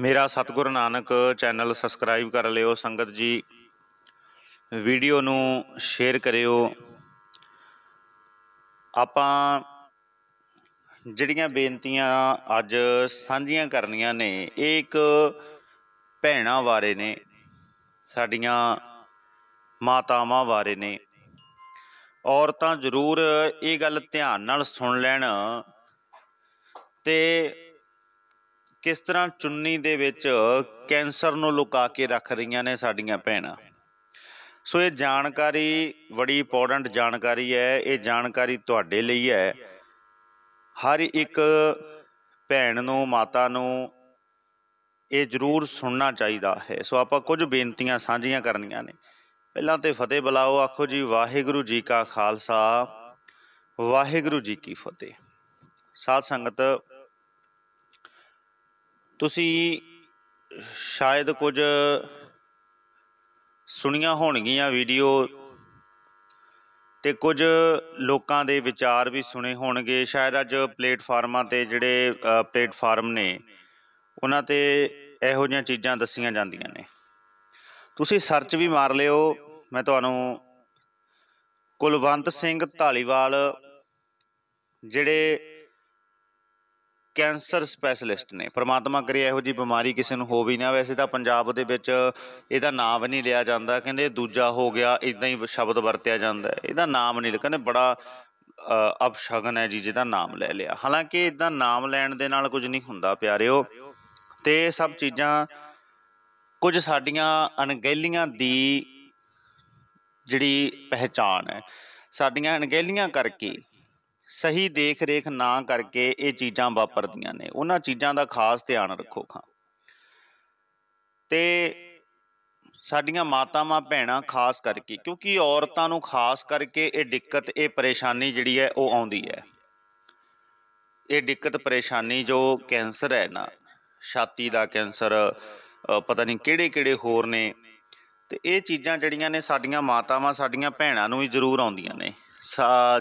ਮੇਰਾ ਸਤਿਗੁਰ Nanak channel subscribe ਕਰ ਲਿਓ ਸੰਗਤ ਜੀ ਵੀਡੀਓ ਨੂੰ ਸ਼ੇਅਰ ਕਰਿਓ ਆਪਾਂ ਜਿਹੜੀਆਂ ਬੇਨਤੀਆਂ ਅੱਜ ਸਾਂਝੀਆਂ ਕਰਨੀਆਂ ਨੇ ਇਹ ਇੱਕ ਭੈਣਾਂ ਬਾਰੇ ਨੇ ਸਾਡੀਆਂ ਮਾਤਾਵਾਂ ਬਾਰੇ ਨੇ ਔਰਤਾਂ ਜ਼ਰੂਰ ਇਹ ਗੱਲ ਧਿਆਨ ਨਾਲ ਸੁਣ ਲੈਣ ਤੇ ਕਿਸ ਤਰ੍ਹਾਂ ਚੁੰਨੀ ਦੇ ਵਿੱਚ ਕੈਂਸਰ ਨੂੰ ਲੁਕਾ ਕੇ ਰੱਖ ਰਹੀਆਂ ਨੇ ਸਾਡੀਆਂ ਭੈਣਾਂ ਸੋ ਇਹ ਜਾਣਕਾਰੀ ਬੜੀ ਇੰਪੋਰਟੈਂਟ ਜਾਣਕਾਰੀ ਹੈ ਇਹ ਜਾਣਕਾਰੀ ਤੁਹਾਡੇ ਲਈ ਹੈ ਹਰ ਇੱਕ ਭੈਣ ਨੂੰ ਮਾਤਾ ਨੂੰ ਇਹ ਜ਼ਰੂਰ ਸੁਣਨਾ ਚਾਹੀਦਾ ਹੈ ਸੋ ਆਪਾਂ ਕੁਝ ਬੇਨਤੀਆਂ ਸਾਂਝੀਆਂ ਕਰਨੀਆਂ ਨੇ ਪਹਿਲਾਂ ਤੇ ਫਤਿਹ ਬੁਲਾਓ ਆਖੋ ਜੀ ਵਾਹਿਗੁਰੂ ਜੀ ਕਾ ਖਾਲਸਾ ਵਾਹਿਗੁਰੂ ਜੀ ਕੀ ਫਤਿਹ ਸਾਧ ਸੰਗਤ ਤੁਸੀਂ ਸ਼ਾਇਦ ਕੁਝ ਸੁਣੀਆਂ ਹੋਣਗੀਆਂ ਵੀਡੀਓ ਤੇ ਕੁਝ ਲੋਕਾਂ ਦੇ ਵਿਚਾਰ ਵੀ ਸੁਣੇ ਹੋਣਗੇ ਸ਼ਾਇਦ ਅੱਜ ਪਲੇਟਫਾਰਮਾਂ ਤੇ ਜਿਹੜੇ ਪਲੇਟਫਾਰਮ ਨੇ ਉਹਨਾਂ ਤੇ ਇਹੋ ਜਿਹੀਆਂ ਚੀਜ਼ਾਂ ਦੱਸੀਆਂ ਜਾਂਦੀਆਂ ਨੇ ਤੁਸੀਂ ਸਰਚ ਵੀ ਮਾਰ ਲਿਓ ਮੈਂ ਤੁਹਾਨੂੰ ਕੁਲਵੰਤ ਸਿੰਘ ਢਾਲੀਵਾਲ ਜਿਹੜੇ ਕੈਂਸਰ ਸਪੈਸ਼ਲਿਸਟ ਨੇ ਪ੍ਰਮਾਤਮਾ ਕਰੇ ਇਹੋ ਜੀ ਬਿਮਾਰੀ ਕਿਸੇ ਨੂੰ ਹੋ ਵੀ ਨਾ ਵੈਸੇ ਤਾਂ ਪੰਜਾਬ ਦੇ ਵਿੱਚ ਇਹਦਾ ਨਾਮ ਨਹੀਂ ਲਿਆ ਜਾਂਦਾ ਕਹਿੰਦੇ ਦੂਜਾ ਹੋ ਗਿਆ ਇਦਾਂ ਹੀ ਸ਼ਬਦ ਵਰਤਿਆ ਜਾਂਦਾ ਇਹਦਾ ਨਾਮ ਨਹੀਂ ਕਹਿੰਦੇ ਬੜਾ ਅਪਸ਼ਗਨ ਹੈ ਜੀ ਜਿਹਦਾ ਨਾਮ ਲੈ ਲਿਆ ਹਾਲਾਂਕਿ ਇਦਾਂ ਨਾਮ ਲੈਣ ਦੇ ਨਾਲ ਕੁਝ ਨਹੀਂ ਹੁੰਦਾ ਪਿਆਰਿਓ ਤੇ ਸਭ ਚੀਜ਼ਾਂ ਕੁਝ ਸਾਡੀਆਂ ਅਣਗਹਿਲੀਆਂ ਦੀ ਜਿਹੜੀ ਪਹਿਚਾਨ ਹੈ ਸਾਡੀਆਂ ਅਣਗਹਿਲੀਆਂ ਕਰਕੇ ਸਹੀ ਦੇਖ ਰੇਖ ਨਾ ਕਰਕੇ ਇਹ ਚੀਜ਼ਾਂ ਵਾਪਰਦੀਆਂ ਨੇ ਉਹਨਾਂ ਚੀਜ਼ਾਂ ਦਾ ਖਾਸ ਧਿਆਨ ਰੱਖੋ ਖਾਂ ਤੇ ਸਾਡੀਆਂ ਮਾਤਾਵਾਂ ਭੈਣਾਂ ਖਾਸ ਕਰਕੇ ਕਿਉਂਕਿ ਔਰਤਾਂ ਨੂੰ ਖਾਸ ਕਰਕੇ ਇਹ ਦਿੱਕਤ ਇਹ ਪਰੇਸ਼ਾਨੀ ਜਿਹੜੀ ਹੈ ਉਹ ਆਉਂਦੀ ਹੈ ਇਹ ਦਿੱਕਤ ਪਰੇਸ਼ਾਨੀ ਜੋ ਕੈਂਸਰ ਹੈ ਨਾ ਛਾਤੀ ਦਾ ਕੈਂਸਰ ਪਤਾ ਨਹੀਂ ਕਿਹੜੇ ਕਿਹੜੇ ਹੋਰ ਨੇ ਤੇ ਇਹ ਚੀਜ਼ਾਂ ਜਿਹੜੀਆਂ ਨੇ ਸਾਡੀਆਂ ਮਾਤਾਵਾਂ ਸਾਡੀਆਂ ਭੈਣਾਂ ਨੂੰ ਹੀ ਜ਼ਰੂਰ ਆਉਂਦੀਆਂ ਨੇ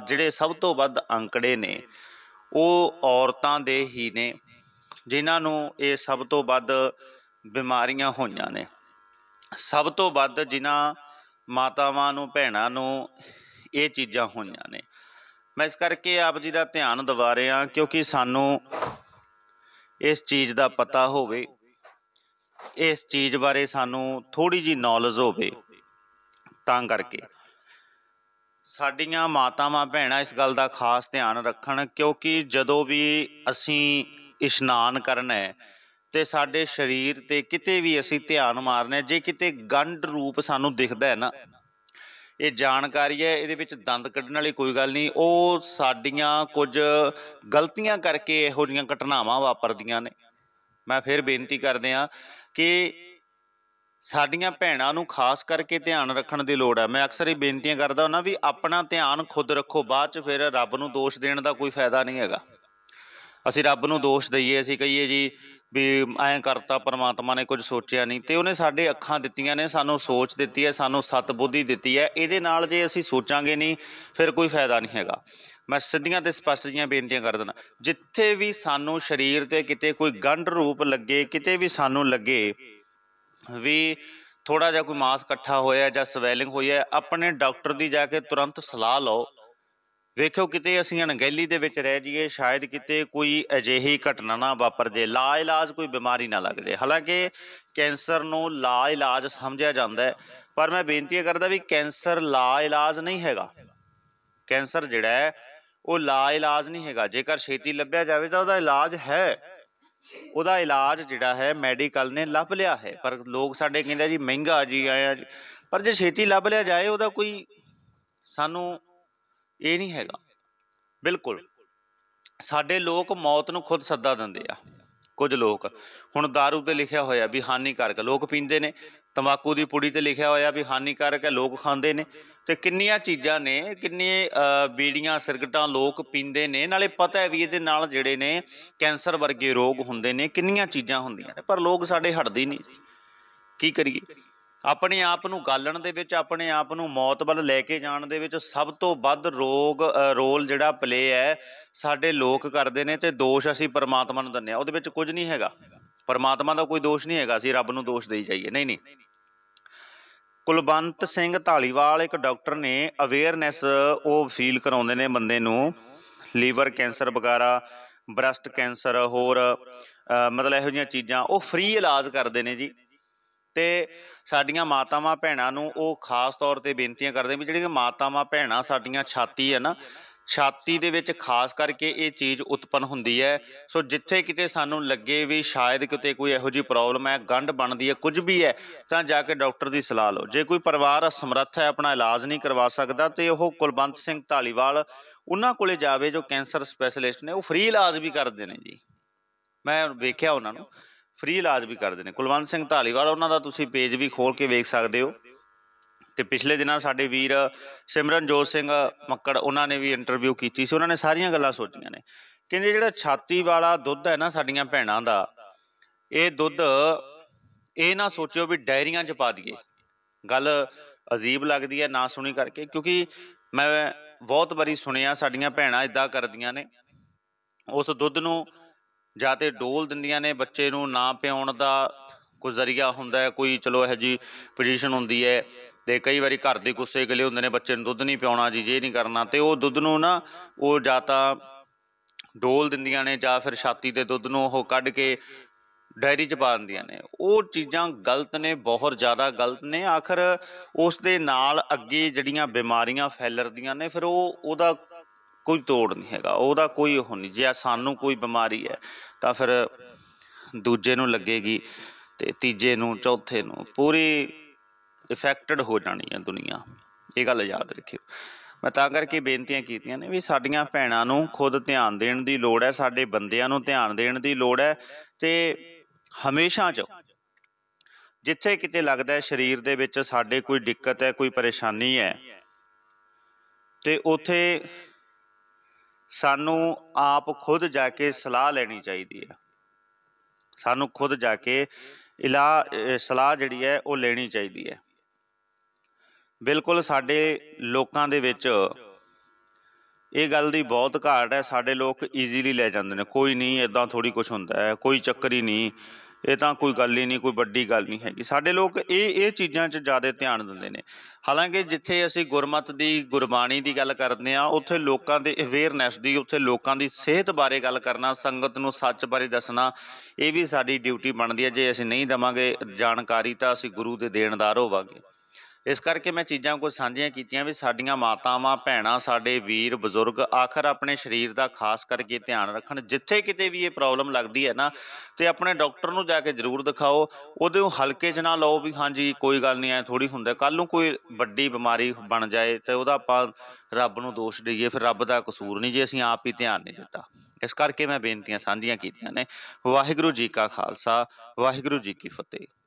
ਜਿਹੜੇ ਸਭ ਤੋਂ ਵੱਧ ਅੰਕੜੇ ਨੇ ਉਹ ਔਰਤਾਂ ਦੇ ਹੀ ਨੇ ਜਿਨ੍ਹਾਂ ਨੂੰ ਇਹ ਸਭ ਤੋਂ ਵੱਧ ਬਿਮਾਰੀਆਂ ਹੋਈਆਂ ਨੇ ਸਭ ਤੋਂ ਵੱਧ ਜਿਨ੍ਹਾਂ ਮਾਤਾਵਾਂ ਨੂੰ ਭੈਣਾਂ ਨੂੰ ਇਹ ਚੀਜ਼ਾਂ ਹੋਈਆਂ ਨੇ ਮੈਂ ਇਸ ਕਰਕੇ ਆਪ ਜੀ ਦਾ ਧਿਆਨ ਦਿਵਾ ਰਿਹਾ ਕਿਉਂਕਿ ਸਾਨੂੰ ਇਸ ਚੀਜ਼ ਦਾ ਪਤਾ ਹੋਵੇ ਇਸ ਚੀਜ਼ ਬਾਰੇ ਸਾਨੂੰ ਥੋੜੀ ਜੀ ਨੌਲੇਜ ਹੋਵੇ ਤਾਂ ਕਰਕੇ ਸਾਡੀਆਂ ਮਾਤਾਵਾਂ ਭੈਣਾਂ ਇਸ ਗੱਲ ਦਾ ਖਾਸ ਧਿਆਨ ਰੱਖਣ ਕਿਉਂਕਿ ਜਦੋਂ ਵੀ ਅਸੀਂ ਇਸ਼ਨਾਨ ਕਰਨਾ ਹੈ ਤੇ ਸਾਡੇ ਸਰੀਰ ਤੇ ਕਿਤੇ ਵੀ ਅਸੀਂ ਧਿਆਨ ਮਾਰਨਾ ਜੇ ਕਿਤੇ ਗੰਡ ਰੂਪ ਸਾਨੂੰ ਦਿਖਦਾ ਹੈ ਨਾ ਇਹ ਜਾਣਕਾਰੀ ਹੈ ਇਹਦੇ ਵਿੱਚ ਦੰਦ ਕੱਢਣ ਵਾਲੀ ਕੋਈ ਗੱਲ ਨਹੀਂ ਉਹ ਸਾਡੀਆਂ ਕੁਝ ਗਲਤੀਆਂ ਕਰਕੇ ਇਹੋ ਜੀਆਂ ਘਟਨਾਵਾਂ ਵਾਪਰਦੀਆਂ ਨੇ ਮੈਂ ਫਿਰ ਬੇਨਤੀ ਕਰਦੇ ਆ ਕਿ ਸਾਡੀਆਂ ਭੈਣਾਂ ਨੂੰ ਖਾਸ ਕਰਕੇ ਧਿਆਨ ਰੱਖਣ ਦੀ ਲੋੜ ਹੈ ਮੈਂ ਅਕਸਰ ਹੀ ਬੇਨਤੀਆਂ ਕਰਦਾ ਹਾਂ ਵੀ ਆਪਣਾ ਧਿਆਨ ਖੁਦ ਰੱਖੋ ਬਾਅਦ ਚ ਫਿਰ ਰੱਬ ਨੂੰ ਦੋਸ਼ ਦੇਣ ਦਾ ਕੋਈ ਫਾਇਦਾ ਨਹੀਂ ਹੈਗਾ ਅਸੀਂ ਰੱਬ ਨੂੰ ਦੋਸ਼ ਦਈਏ ਅਸੀਂ ਕਹੀਏ ਜੀ ਵੀ ਐਂ ਕਰਤਾ ਪਰਮਾਤਮਾ ਨੇ ਕੁਝ ਸੋਚਿਆ ਨਹੀਂ ਤੇ ਉਹਨੇ ਸਾਡੇ ਅੱਖਾਂ ਦਿੱਤੀਆਂ ਨੇ ਸਾਨੂੰ ਸੋਚ ਦਿੱਤੀ ਹੈ ਸਾਨੂੰ ਸਤ ਬੁੱਧੀ ਦਿੱਤੀ ਹੈ ਇਹਦੇ ਨਾਲ ਜੇ ਅਸੀਂ ਸੋਚਾਂਗੇ ਨਹੀਂ ਫਿਰ ਕੋਈ ਫਾਇਦਾ ਨਹੀਂ ਹੈਗਾ ਮੈਂ ਸਿੱਧੀਆਂ ਤੇ ਸਪਸ਼ਟ ਜੀਆਂ ਬੇਨਤੀਆਂ ਕਰ ਦਿੰਦਾ ਜਿੱਥੇ ਵੀ ਸਾਨੂੰ ਸਰੀਰ ਤੇ ਕਿਤੇ ਕੋਈ ਗੰਢ ਰੂਪ ਲੱਗੇ ਕਿਤੇ ਵੀ ਸਾਨੂੰ ਲੱਗੇ ਵੀ ਥੋੜਾ ਜਿਹਾ ਕੋਈ ਮਾਸ ਇਕੱਠਾ ਹੋਇਆ ਜਾਂ ਸਵੈਲਿੰਗ ਹੋਈ ਹੈ ਆਪਣੇ ਡਾਕਟਰ ਦੀ ਜਾ ਕੇ ਤੁਰੰਤ ਸਲਾਹ ਲਓ ਵੇਖੋ ਕਿਤੇ ਅਸੀਂ ਅਣਗਹਿਲੀ ਦੇ ਵਿੱਚ ਰਹਿ ਜਾਈਏ ਸ਼ਾਇਦ ਕਿਤੇ ਕੋਈ ਅਜਿਹੀ ਘਟਨਾ ਨਾ ਵਾਪਰ ਜੇ ਲਾ ਇਲਾਜ ਕੋਈ ਬਿਮਾਰੀ ਨਾ ਲੱਗ ਜੇ ਹਾਲਾਂਕਿ ਕੈਂਸਰ ਨੂੰ ਲਾ ਇਲਾਜ ਸਮਝਿਆ ਜਾਂਦਾ ਹੈ ਪਰ ਮੈਂ ਬੇਨਤੀ ਕਰਦਾ ਵੀ ਕੈਂਸਰ ਲਾ ਇਲਾਜ ਨਹੀਂ ਹੈਗਾ ਕੈਂਸਰ ਜਿਹੜਾ ਹੈ ਉਹ ਲਾ ਇਲਾਜ ਨਹੀਂ ਹੈਗਾ ਜੇਕਰ ਛੇਤੀ ਲੱਭਿਆ ਜਾਵੇ ਤਾਂ ਉਹਦਾ ਇਲਾਜ ਹੈ ਉਹਦਾ ਇਲਾਜ ਜਿਹੜਾ ਹੈ ਮੈਡੀਕਲ ਨੇ ਲੱਭ ਲਿਆ ਹੈ ਪਰ ਲੋਕ ਸਾਡੇ ਕਹਿੰਦੇ ਜੀ ਮਹਿੰਗਾ ਜੀ ਆਇਆ ਪਰ ਜੇ ਛੇਤੀ ਲੱਭ ਲਿਆ ਜਾਏ ਉਹਦਾ ਕੋਈ ਸਾਨੂੰ ਇਹ ਨਹੀਂ ਹੈਗਾ ਬਿਲਕੁਲ ਸਾਡੇ ਲੋਕ ਮੌਤ ਨੂੰ ਖੁਦ ਸੱਦਾ ਦਿੰਦੇ ਆ ਕੁਝ ਲੋਕ ਹੁਣ दारू ਤੇ ਲਿਖਿਆ ਹੋਇਆ ਵੀ ਹਾਨੀਕਾਰਕ ਲੋਕ ਪੀਂਦੇ ਨੇ ਤੰਬਾਕੂ ਦੀ ਪੁੜੀ ਤੇ ਲਿਖਿਆ ਹੋਇਆ ਵੀ ਹਾਨੀਕਾਰਕ ਹੈ ਲੋਕ ਖਾਂਦੇ ਨੇ ਤੇ ਕਿੰਨੀਆਂ ਚੀਜ਼ਾਂ ਨੇ ਕਿੰਨੇ ਬੀੜੀਆਂ ਸਿਰਗਟਾਂ ਲੋਕ ਪੀਂਦੇ ਨੇ ਨਾਲੇ ਪਤਾ ਹੈ ਵੀ ਇਹਦੇ ਨਾਲ ਜਿਹੜੇ ਨੇ ਕੈਂਸਰ ਵਰਗੇ ਰੋਗ ਹੁੰਦੇ ਨੇ ਕਿੰਨੀਆਂ ਚੀਜ਼ਾਂ ਹੁੰਦੀਆਂ ਨੇ ਪਰ ਲੋਕ ਸਾਡੇ ਹਟਦੇ ਨਹੀਂ ਕੀ ਕਰੀਏ ਆਪਣੇ ਆਪ ਨੂੰ ਗਾਲਣ ਦੇ ਵਿੱਚ ਆਪਣੇ ਆਪ ਨੂੰ ਮੌਤ ਵੱਲ ਲੈ ਕੇ ਜਾਣ ਦੇ ਵਿੱਚ ਸਭ ਤੋਂ ਵੱਧ ਰੋਗ ਰੋਲ ਜਿਹੜਾ ਪਲੇ ਹੈ ਸਾਡੇ ਲੋਕ ਕਰਦੇ ਨੇ ਤੇ ਦੋਸ਼ ਅਸੀਂ ਪਰਮਾਤਮਾ ਨੂੰ ਦਿੰਨੇ ਆ ਉਹਦੇ ਵਿੱਚ ਕੁਝ ਨਹੀਂ ਹੈਗਾ ਪਰਮਾਤਮਾ ਦਾ ਕੋਈ ਦੋਸ਼ ਨਹੀਂ ਹੈਗਾ ਅਸੀਂ ਰੱਬ ਨੂੰ ਦੋਸ਼ ਦੇਈ ਜਾਈਏ ਨਹੀਂ ਨਹੀਂ ਕੁਲਵੰਤ ਸਿੰਘ ਢਾਲੀਵਾਲ ਇੱਕ ਡਾਕਟਰ ਨੇ ਅਵੇਅਰਨੈਸ ਉਹ ਫੀਲ ਕਰਾਉਂਦੇ ਨੇ ਬੰਦੇ ਨੂੰ ਲੀਵਰ ਕੈਂਸਰ ਵਗੈਰਾ ਬ੍ਰੈਸਟ ਕੈਂਸਰ ਹੋਰ ਮਤਲਬ ਇਹੋ ਜੀਆਂ ਚੀਜ਼ਾਂ ਉਹ ਫ੍ਰੀ ਇਲਾਜ ਕਰਦੇ ਨੇ ਜੀ ਤੇ ਸਾਡੀਆਂ ਮਾਤਾਵਾਂ ਭੈਣਾਂ ਨੂੰ ਉਹ ਖਾਸ ਤੌਰ ਤੇ ਬੇਨਤੀਆਂ ਕਰਦੇ ਵੀ ਜਿਹੜੀਆਂ ਮਾਤਾਵਾਂ ਭੈਣਾਂ ਸਾਡੀਆਂ ਛਾਤੀ ਹੈ ਨਾ ਛਾਤੀ ਦੇ ਵਿੱਚ ਖਾਸ ਕਰਕੇ ਇਹ ਚੀਜ਼ ਉਤਪੰਨ ਹੁੰਦੀ ਹੈ ਸੋ ਜਿੱਥੇ ਕਿਤੇ ਸਾਨੂੰ ਲੱਗੇ ਵੀ ਸ਼ਾਇਦ ਕਿਤੇ ਕੋਈ ਇਹੋ ਜੀ ਪ੍ਰੋਬਲਮ ਹੈ ਗੰਢ ਬਣਦੀ ਹੈ ਕੁਝ ਵੀ ਹੈ ਤਾਂ ਜਾ ਕੇ ਡਾਕਟਰ ਦੀ ਸਲਾਹ ਲਓ ਜੇ ਕੋਈ ਪਰਿਵਾਰ ਅਸਮਰੱਥ ਹੈ ਆਪਣਾ ਇਲਾਜ ਨਹੀਂ ਕਰਵਾ ਸਕਦਾ ਤੇ ਉਹ ਕੁਲਵੰਤ ਸਿੰਘ ਢਾਲੀਵਾਲ ਉਹਨਾਂ ਕੋਲੇ ਜਾਵੇ ਜੋ ਕੈਂਸਰ ਸਪੈਸ਼ਲਿਸਟ ਨੇ ਉਹ ਫ੍ਰੀ ਇਲਾਜ ਵੀ ਕਰਦੇ ਨੇ ਜੀ ਮੈਂ ਵੇਖਿਆ ਉਹਨਾਂ ਨੂੰ ਫ੍ਰੀ ਇਲਾਜ ਵੀ ਕਰਦੇ ਨੇ ਕੁਲਵੰਤ ਸਿੰਘ ਢਾਲੀਵਾਲ ਉਹਨਾਂ ਦਾ ਤੁਸੀਂ ਪੇਜ ਵੀ ਖੋਲ ਕੇ ਵੇਖ ਸਕਦੇ ਹੋ ਤੇ ਪਿਛਲੇ ਦਿਨਾਂ ਸਾਡੇ ਵੀਰ ਸਿਮਰਨਜੋਤ ਸਿੰਘ ਮੱਕੜ ਉਹਨਾਂ ਨੇ ਵੀ ਇੰਟਰਵਿਊ ਕੀਤੀ ਸੀ ਉਹਨਾਂ ਨੇ ਸਾਰੀਆਂ ਗੱਲਾਂ ਸੋਚੀਆਂ ਨੇ ਕਹਿੰਦੇ ਜਿਹੜਾ ਛਾਤੀ ਵਾਲਾ ਦੁੱਧ ਹੈ ਨਾ ਸਾਡੀਆਂ ਭੈਣਾਂ ਦਾ ਇਹ ਦੁੱਧ ਇਹ ਨਾ ਸੋਚਿਓ ਵੀ ਡਾਇਰੀਆਂ 'ਚ ਪਾ ਦਈਏ ਗੱਲ ਅਜੀਬ ਲੱਗਦੀ ਹੈ ਨਾ ਸੁਣੀ ਕਰਕੇ ਕਿਉਂਕਿ ਮੈਂ ਬਹੁਤ ਵਾਰੀ ਸੁਣਿਆ ਸਾਡੀਆਂ ਭੈਣਾਂ ਇਦਾਂ ਕਰਦੀਆਂ ਨੇ ਉਸ ਦੁੱਧ ਨੂੰ ਜਾਂ ਤੇ ਡੋਲ ਦਿੰਦੀਆਂ ਨੇ ਬੱਚੇ ਨੂੰ ਨਾ ਪਿਉਣ ਦਾ ਕੋਈ ਜ਼ਰੀਆ ਹੁੰਦਾ ਹੈ ਕੋਈ ਚਲੋ ਇਹ ਜੀ ਪੋਜੀਸ਼ਨ ਹੁੰਦੀ ਹੈ ਤੇ ਕਈ ਵਾਰੀ ਘਰ ਦੇ ਗੁੱਸੇ ਗਲੇ ਹੁੰਦੇ ਨੇ ਬੱਚੇ ਨੂੰ ਦੁੱਧ ਨਹੀਂ ਪਿਉਣਾ ਜੀ ਜੇ ਨਹੀਂ ਕਰਨਾ ਤੇ ਉਹ ਦੁੱਧ ਨੂੰ ਨਾ ਉਹ ਜਾਂ ਤਾਂ ਡੋਲ ਦਿੰਦੀਆਂ ਨੇ ਜਾਂ ਫਿਰ ਛਾਤੀ ਦੇ ਦੁੱਧ ਨੂੰ ਉਹ ਕੱਢ ਕੇ ਡਾਇਰੀ ਚ ਪਾ ਦਿੰਦੀਆਂ ਨੇ ਉਹ ਚੀਜ਼ਾਂ ਗਲਤ ਨੇ ਬਹੁਤ ਜ਼ਿਆਦਾ ਗਲਤ ਨੇ ਆਖਰ ਉਸ ਦੇ ਨਾਲ ਅੱਗੇ ਜਿਹੜੀਆਂ ਬਿਮਾਰੀਆਂ ਫੈਲਰਦੀਆਂ ਨੇ ਫਿਰ ਉਹ ਉਹਦਾ ਕੋਈ ਤੋੜ ਨਹੀਂ ਹੈਗਾ ਉਹਦਾ ਕੋਈ ਉਹ ਨਹੀਂ ਜੇ ਸਾਨੂੰ ਕੋਈ ਬਿਮਾਰੀ ਹੈ ਤਾਂ ਫਿਰ ਦੂਜੇ ਨੂੰ ਲੱਗੇਗੀ ਤੇ ਤੀਜੇ ਨੂੰ ਚੌਥੇ ਨੂੰ ਪੂਰੀ ਇਫੈਕਟਡ ਹੋ ਜਾਣੀ ਹੈ ਦੁਨੀਆ ਇਹ ਗੱਲ ਯਾਦ ਰੱਖਿਓ ਮੈਂ ਤਾਂ ਕਰਕੇ ਬੇਨਤੀਆਂ ਕੀਤੀਆਂ ਨੇ ਵੀ ਸਾਡੀਆਂ ਭੈਣਾਂ ਨੂੰ ਖੁਦ ਧਿਆਨ ਦੇਣ ਦੀ ਲੋੜ ਹੈ ਸਾਡੇ ਬੰਦਿਆਂ ਨੂੰ ਧਿਆਨ ਦੇਣ ਦੀ ਲੋੜ ਹੈ ਤੇ ਹਮੇਸ਼ਾ ਚ ਜਿੱਥੇ ਕਿਤੇ ਲੱਗਦਾ ਹੈ ਸਰੀਰ ਦੇ ਵਿੱਚ ਸਾਡੇ ਕੋਈ ਦਿੱਕਤ ਹੈ ਕੋਈ ਪਰੇਸ਼ਾਨੀ ਹੈ ਤੇ ਉਥੇ ਸਾਨੂੰ ਆਪ ਖੁਦ ਜਾ ਕੇ ਸਲਾਹ ਲੈਣੀ ਚਾਹੀਦੀ ਹੈ ਸਾਨੂੰ ਖੁਦ ਜਾ ਕੇ ਇਲਾ ਸਲਾਹ ਜਿਹੜੀ ਹੈ ਉਹ ਲੈਣੀ ਚਾਹੀਦੀ ਹੈ ਬਿਲਕੁਲ ਸਾਡੇ ਲੋਕਾਂ ਦੇ ਵਿੱਚ ਇਹ ਗੱਲ ਦੀ ਬਹੁਤ ਘਾਟ ਹੈ ਸਾਡੇ ਲੋਕ ਈਜ਼ੀਲੀ ਲੈ ਜਾਂਦੇ ਨੇ ਕੋਈ ਨਹੀਂ ਇਦਾਂ ਥੋੜੀ ਕੁਝ ਹੁੰਦਾ ਹੈ ਕੋਈ ਚੱਕਰ ਹੀ ਨਹੀਂ ਇਹ ਤਾਂ ਕੋਈ ਗੱਲ ਹੀ ਨਹੀਂ ਕੋਈ ਵੱਡੀ ਗੱਲ ਨਹੀਂ ਹੈਗੀ ਸਾਡੇ ਲੋਕ ਇਹ ਇਹ ਚੀਜ਼ਾਂ 'ਚ ਜ਼ਿਆਦਾ ਧਿਆਨ ਦਿੰਦੇ ਨੇ ਹਾਲਾਂਕਿ ਜਿੱਥੇ ਅਸੀਂ ਗੁਰਮਤ ਦੀ ਗੁਰਬਾਣੀ ਦੀ ਗੱਲ ਕਰਦੇ ਆ ਉੱਥੇ ਲੋਕਾਂ ਦੇ ਅਵੇਅਰਨੈਸ ਦੀ ਉੱਥੇ ਲੋਕਾਂ ਦੀ ਸਿਹਤ ਬਾਰੇ ਗੱਲ ਕਰਨਾ ਸੰਗਤ ਨੂੰ ਸੱਚ ਬਾਰੇ ਦੱਸਣਾ ਇਹ ਵੀ ਸਾਡੀ ਡਿਊਟੀ ਬਣਦੀ ਹੈ ਜੇ ਅਸੀਂ ਨਹੀਂ ਦਵਾਂਗੇ ਜਾਣਕਾਰੀ ਤਾਂ ਅਸੀਂ ਗੁਰੂ ਦੇ ਦੇਣਦਾਰ ਹੋਵਾਂਗੇ ਇਸ ਕਰਕੇ ਮੈਂ ਚੀਜ਼ਾਂ ਕੋ ਸਾਂਝੀਆਂ ਕੀਤੀਆਂ ਵੀ ਸਾਡੀਆਂ ਮਾਤਾਵਾਂ ਭੈਣਾਂ ਸਾਡੇ ਵੀਰ ਬਜ਼ੁਰਗ ਆਖਰ ਆਪਣੇ ਸਰੀਰ ਦਾ ਖਾਸ ਕਰਕੇ ਧਿਆਨ ਰੱਖਣ ਜਿੱਥੇ ਕਿਤੇ ਵੀ ਇਹ ਪ੍ਰੋਬਲਮ ਲੱਗਦੀ ਹੈ ਨਾ ਤੇ ਆਪਣੇ ਡਾਕਟਰ ਨੂੰ ਜਾ ਕੇ ਜ਼ਰੂਰ ਦਿਖਾਓ ਉਹਦੇ ਨੂੰ ਹਲਕੇ 'ਚ ਨਾ ਲਓ ਵੀ ਹਾਂਜੀ ਕੋਈ ਗੱਲ ਨਹੀਂ ਐ ਥੋੜੀ ਹੁੰਦਾ ਕੱਲ ਨੂੰ ਕੋਈ ਵੱਡੀ ਬਿਮਾਰੀ ਬਣ ਜਾਏ ਤੇ ਉਹਦਾ ਆਪਾਂ ਰੱਬ ਨੂੰ ਦੋਸ਼ ਦੇਈਏ ਫਿਰ ਰੱਬ ਦਾ ਕਸੂਰ ਨਹੀਂ ਜੇ ਅਸੀਂ ਆਪ ਹੀ ਧਿਆਨ ਨਹੀਂ ਦਿੱਤਾ ਇਸ ਕਰਕੇ ਮੈਂ ਬੇਨਤੀਆਂ ਸਾਂਝੀਆਂ ਕੀਤੀਆਂ ਨੇ ਵਾਹਿਗੁਰੂ ਜੀ ਕਾ ਖਾਲਸਾ ਵਾਹਿਗੁਰੂ ਜੀ ਕੀ ਫਤਿਹ